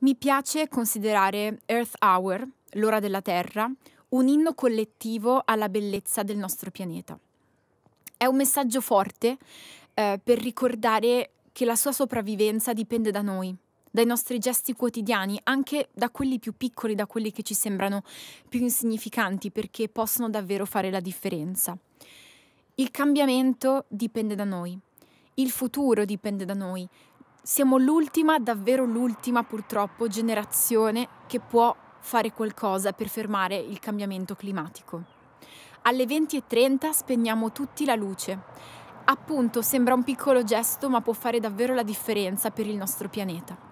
Mi piace considerare Earth Hour, l'ora della Terra, un inno collettivo alla bellezza del nostro pianeta. È un messaggio forte eh, per ricordare che la sua sopravvivenza dipende da noi, dai nostri gesti quotidiani, anche da quelli più piccoli, da quelli che ci sembrano più insignificanti, perché possono davvero fare la differenza. Il cambiamento dipende da noi, il futuro dipende da noi, siamo l'ultima, davvero l'ultima purtroppo, generazione che può fare qualcosa per fermare il cambiamento climatico. Alle 20.30 spegniamo tutti la luce. Appunto, sembra un piccolo gesto, ma può fare davvero la differenza per il nostro pianeta.